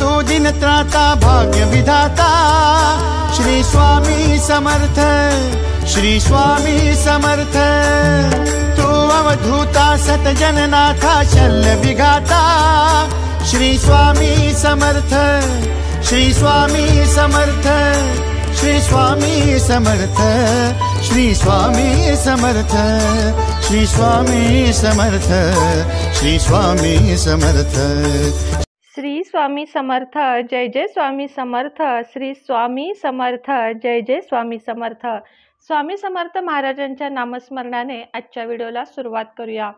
तो दिन त्राता भाग्य विधाता श्री स्वामी समर्थ श्री स्वामी समर्थ तो अवधूता जननाथा शल्य विघाता श्री स्वामी समर्थ श्री स्वामी समर्थ श्री स्वामी समर्थ श्री स्वामी समर्थ श्री स्वामी समर्थ श्री स्वामी समर्थ स्वामी समर्थ जय जय स्वामी समर्थ श्री स्वामी समर्थ जय जय स्वामी समर्थ स्वामी समर्थ महाराजांच्या नामस्मरणाने आजच्या व्हिडिओला सुरुवात करूया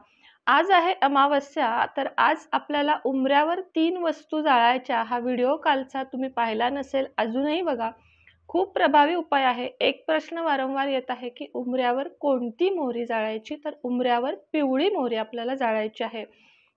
आज आहे अमावस्या तर आज आपल्याला उमऱ्यावर तीन वस्तू जाळायच्या हा व्हिडिओ कालचा तुम्ही पाहिला नसेल अजूनही बघा खूप प्रभावी उपाय आहे एक प्रश्न वारंवार येत आहे की उमऱ्यावर कोणती मोहरी जाळायची तर उमऱ्यावर पिवळी मोहरी आपल्याला जाळायची आहे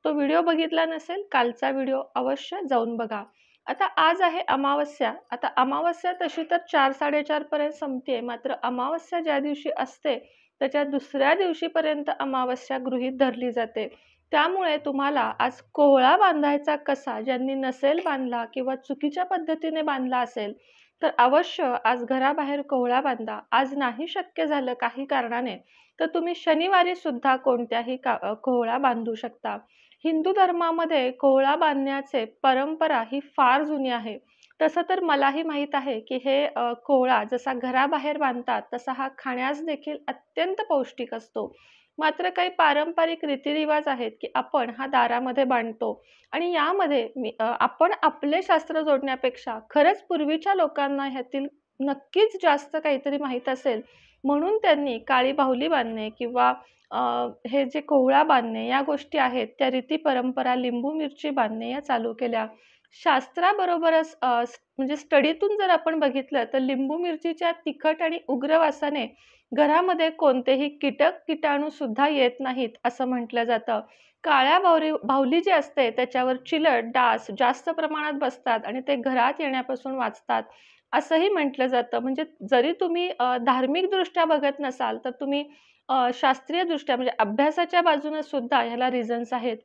तो व्हिडिओ बघितला नसेल कालचा व्हिडिओ अवश्य जाऊन बघा आता आज आहे अमावस्या आता अमावस्या तशी तर चार साडेचारपर्यंत संपते मात्र अमावस्या ज्या दिवशी असते त्याच्या दुसऱ्या दिवशीपर्यंत अमावस्या गृहीत धरली जाते त्यामुळे तुम्हाला आज कोहळा बांधायचा कसा ज्यांनी नसेल बांधला किंवा चुकीच्या पद्धतीने बांधला असेल तर अवश्य आज घराबाहेर कोहळा बांधा आज नाही शक्य झालं काही कारणाने तर तुम्ही शनिवारी सुद्धा कोणत्याही का कोहळा बांधू शकता हिंदू धर्मामध्ये कोहळा बांधण्याचे परंपरा ही फार जुनी आहे तसं तर मलाही माहीत आहे की हे कोहळा जसा घराबाहेर बांधतात तसा हा खाण्यास देखील अत्यंत पौष्टिक असतो मात्र काही पारंपरिक रीतिरिवाज आहेत की आपण हा दारामध्ये बांधतो आणि यामध्ये मी आपण आपले शास्त्र जोडण्यापेक्षा खरंच पूर्वीच्या लोकांना ह्यातील नक्कीच जास्त काहीतरी माहीत असेल म्हणून त्यांनी काळी बाहुली बांधणे किंवा हे जे कोहळा बांधणे या गोष्टी आहेत त्या रीती परंपरा लिंबू मिरची बांधणे या चालू केल्या शास्त्राबरोबरच म्हणजे स्टडीतून जर आपण बघितलं तर लिंबू मिरचीच्या तिखट आणि उग्र वासाने घरामध्ये कोणतेही कीटक किटाणू सुद्धा येत नाहीत असं म्हटलं जातं काळ्या बावरी बाहुली जी असते त्याच्यावर चिलट डास जास्त प्रमाणात बसतात आणि ते घरात येण्यापासून वाचतात असंही म्हटलं जातं म्हणजे जरी तुम्ही धार्मिकदृष्ट्या बघत नसाल तर तुम्ही शास्त्रीयदृष्ट्या म्हणजे अभ्यासाच्या बाजूने सुद्धा ह्याला रिझन्स आहेत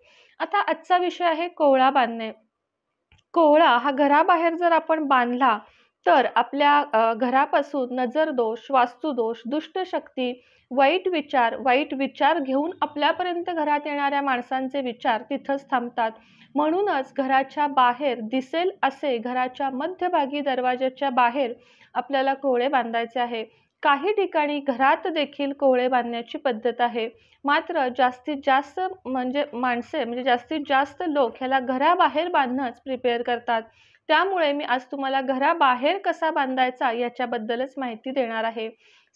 आता आजचा विषय आहे कोवळा बांधणे कोवळा हा घराबाहेर जर आपण बांधला तर आपल्या घरापासून नजरदोष वास्तुदोष दुष्टशक्ती वाईट विचार वाईट विचार घेऊन आपल्यापर्यंत घरात येणाऱ्या माणसांचे विचार तिथंच थांबतात म्हणूनच घराच्या बाहेर दिसेल असे घराच्या मध्यभागी दरवाजाच्या बाहेर आपल्याला कोहळे बांधायचे आहे काही ठिकाणी घरात देखील कोहळे बांधण्याची पद्धत आहे मात्र जास्तीत जास्त म्हणजे माणसे म्हणजे जास्तीत जास्त लोक ह्याला घराबाहेर बांधणंच प्रिपेअर करतात त्यामुळे मी आज तुम्हाला घराबाहेर कसा बांधायचा याच्याबद्दलच माहिती देणार आहे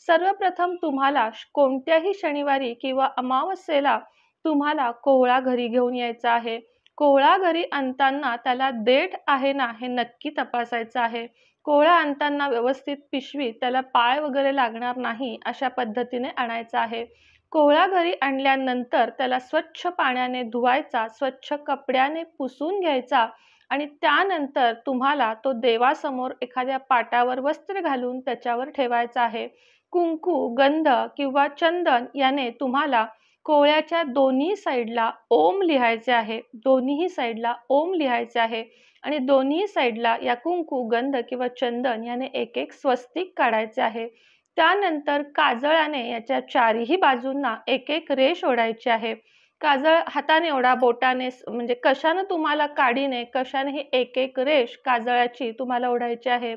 सर्वप्रथम तुम्हाला कोणत्याही शनिवारी किंवा अमावस्येला तुम्हाला कोहळा घरी घेऊन यायचा आहे कोहळा घरी आणताना त्याला देठ आहे ना हे नक्की तपासायचं आहे कोहळा आणताना व्यवस्थित पिशवी त्याला पाय वगैरे लागणार नाही अशा पद्धतीने आणायचा आहे कोहळा घरी आणल्यानंतर त्याला स्वच्छ पाण्याने धुवायचा स्वच्छ कपड्याने पुसून घ्यायचा आणि त्यानंतर तुम्हाला तो देवासमोर एखाद्या पाटावर वस्त्र घालून त्याच्यावर ठेवायचा आहे कुंकू गंध किंवा चंदन याने तुम्हाला कोवळ्याच्या दोन्ही साइडला ओम लिहायचे आहे दोन्हीही साईडला ओम लिहायचे आहे आणि दोन्ही साईडला या कुंकू गंध किंवा चंदन याने एक एक स्वस्तिक काढायचे आहे त्यानंतर काजळाने याच्या चारही बाजूंना एक एक रेष ओढायची आहे काजळ हाताने ओढा बोटाने म्हणजे कशाने तुम्हाला काडीने कशाने ही एक एक रेष काजळाची तुम्हाला ओढायची आहे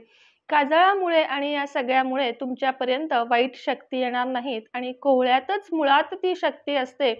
काजळामुळे आणि या सगळ्यामुळे तुमच्यापर्यंत वाईट शक्ती येणार नाहीत आणि कोहळ्यातच मुळात ती शक्ती असते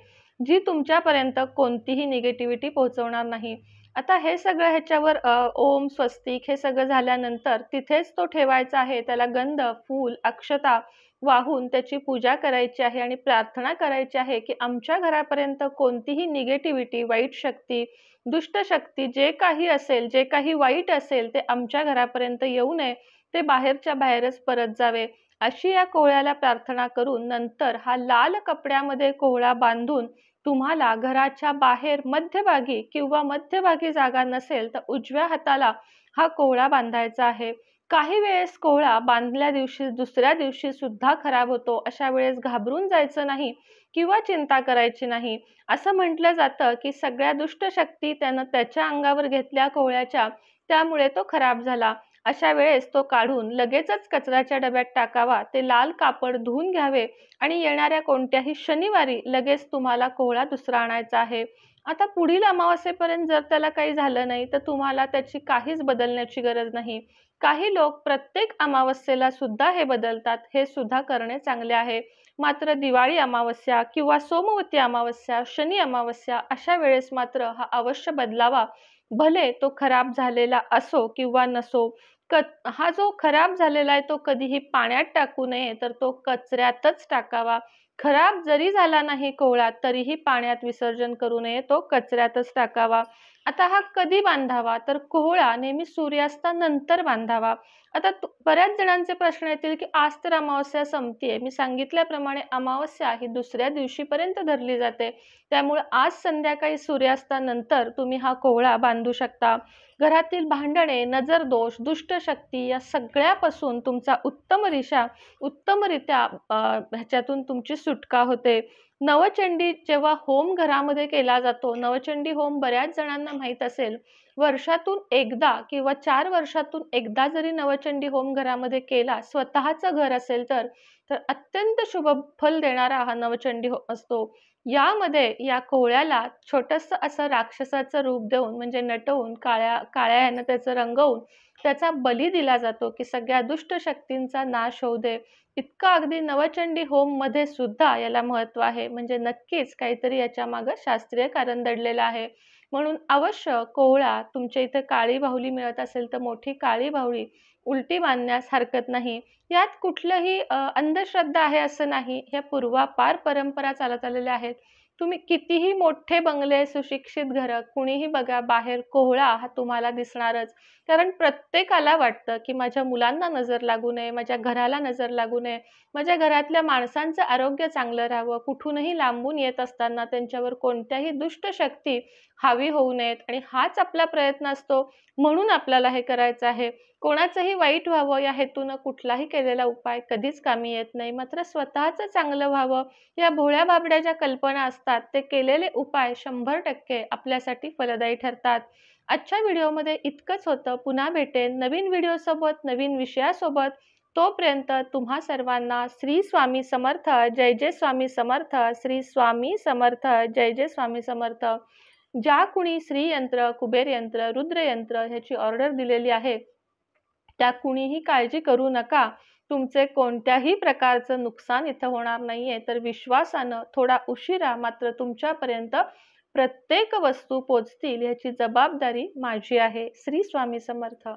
जी तुमच्यापर्यंत कोणतीही निगेटिव्हिटी पोहोचवणार नाही आता हे सगळं ह्याच्यावर ओम स्वस्तिक हे सगळं झाल्यानंतर तिथेच तो ठेवायचा आहे त्याला गंध फूल अक्षता वाहून त्याची पूजा करायची आहे आणि प्रार्थना करायची आहे की आमच्या घरापर्यंत कोणतीही निगेटिव्हिटी वाईट शक्ती दुष्ट शक्ती जे काही असेल जे काही वाईट असेल ते आमच्या घरापर्यंत येऊ नये ते बाहेरच्या बाहेरच परत जावे अशी या कोहळ्याला प्रार्थना करून नंतर हा लाल कपड्यामध्ये कोहळा बांधून तुम्हाला घराच्या बाहेर मध्यभागी किंवा मध्यभागी जागा नसेल तर उजव्या हाताला हा कोहळा बांधायचा आहे काही वेळेस कोहळा बांधल्या दिवशी दुसऱ्या दिवशी सुद्धा खराब होतो अशा वेळेस घाबरून जायचं नाही किंवा चिंता करायची नाही असं म्हटलं जातं की सगळ्या दुष्ट शक्ती त्यानं त्याच्या अंगावर घेतल्या कोहळ्याच्या त्यामुळे तो खराब झाला अशा वेळेस तो काढून लगेचच कचऱ्याच्या डब्यात टाकावा ते लाल कापड धुवून घ्यावे आणि येणाऱ्या कोणत्याही शनिवारी लगेच तुम्हाला कोहळा दुसरा आणायचा आहे आता पुढील अमावास्येपर्यंत जर त्याला काही झालं नाही तर तुम्हाला त्याची काहीच बदलण्याची गरज नाही काही लोक प्रत्येक अमावस्येला सुद्धा हे बदलतात हे सुद्धा करणे चांगले आहे मात्र दिवाळी अमावस्या किंवा सोमवती अमावस्या शनी अमावस्या अशा वेळेस मात्र हा अवश्य बदलावा भले तो खराब झालेला असो किंवा नसो क हा जो खराब झालेला आहे तो कधीही पाण्यात टाकू नये तर तो कचऱ्यातच टाकावा खराब जरी झाला नाही कोवळा तरीही पाण्यात विसर्जन करू नये तो कचऱ्यातच टाकावा आता हा कधी बांधावा तर कोहळा नेहमी सूर्यास्तानंतर बांधावा आता बऱ्याच जणांचे प्रश्न येतील की आज तर अमावस्या संपतीये मी सांगितल्याप्रमाणे अमावस्या ही दुसऱ्या दिवशीपर्यंत धरली जाते त्यामुळे आज संध्याकाळी सूर्यास्तानंतर तुम्ही हा कोहळा बांधू शकता घरातील भांडणे नजर दोष दुष्टशक्ती या सगळ्यापासून तुमचा उत्तम रिषा उत्तमरित्या ह्याच्यातून तुमची सुटका होते नवचंडी जेव्हा होम घरामध्ये केला जातो नवचंडी होम बऱ्याच जणांना माहीत असेल वर्षातून एकदा किंवा चार वर्षातून एकदा जरी नवचंडी होम घरामध्ये केला स्वतःच घर असेल तर तर अत्यंत शुभ फल देणारा हा नवचंडी हो- असतो यामध्ये या कोहळ्याला छोटस असं राक्षसाचं रूप देऊन म्हणजे नटवून काळ्या काळ्या यानं त्याचं रंगवून त्याचा बली दिला जातो की सगळ्या दुष्ट शक्तींचा नाश होऊ दे इतका अगदी नवचंडी होम मध्ये सुद्धा याला महत्व आहे म्हणजे नक्कीच काहीतरी याच्या मागे शास्त्रीय कारण दडलेलं आहे म्हणून अवश्य कोहळा तुमच्या इथे काळी बाहुली मिळत असेल तर मोठी काळी बाहुली उलटी मानण्यास हरकत नाही यात कुठलंही अंधश्रद्धा आहे असं नाही ह्या पूर्वापार परंपरा चालत आलेल्या आहेत तुम्ही कितीही मोठे बंगले सुशिक्षित घरं कुणीही बघा बाहेर कोहळा हा तुम्हाला दिसणारच कारण प्रत्येकाला वाटतं की माझ्या मुलांना नजर लागू नये माझ्या घराला नजर लागू नये माझ्या घरातल्या माणसांचं आरोग्य चांगलं राहावं कुठूनही लांबून येत असताना त्यांच्यावर कोणत्याही दुष्ट शक्ती हावी होऊ नयेत आणि हाच आपला प्रयत्न असतो म्हणून आपल्याला हे करायचं आहे कोणाचंही वाईट व्हावं या हेतूनं कुठलाही केलेला उपाय कधीच कामी येत नाही मात्र स्वतःचं चांगलं व्हावं या भोळ्या बाबड्या ज्या कल्पना असतात ते केलेले उपाय शंभर टक्के आपल्यासाठी फलदायी ठरतात आजच्या व्हिडिओमध्ये इतकंच होतं पुन्हा भेटेन नवीन व्हिडिओसोबत नवीन विषयासोबत तोपर्यंत तुम्हा सर्वांना श्री स्वामी समर्थ जय जय स्वामी समर्थ श्री स्वामी समर्थ जय जय स्वामी समर्थ ज्या कुणी श्रीयंत्र रुद्र रुद्रयंत्र ह्याची ऑर्डर दिलेली आहे त्यात कुणीही काळजी करू नका तुमचे कोणत्याही प्रकारचं नुकसान इथं होणार नाहीये तर विश्वासानं थोडा उशिरा मात्र तुमच्यापर्यंत प्रत्येक वस्तू पोचतील याची जबाबदारी माझी आहे श्री स्वामी समर्थ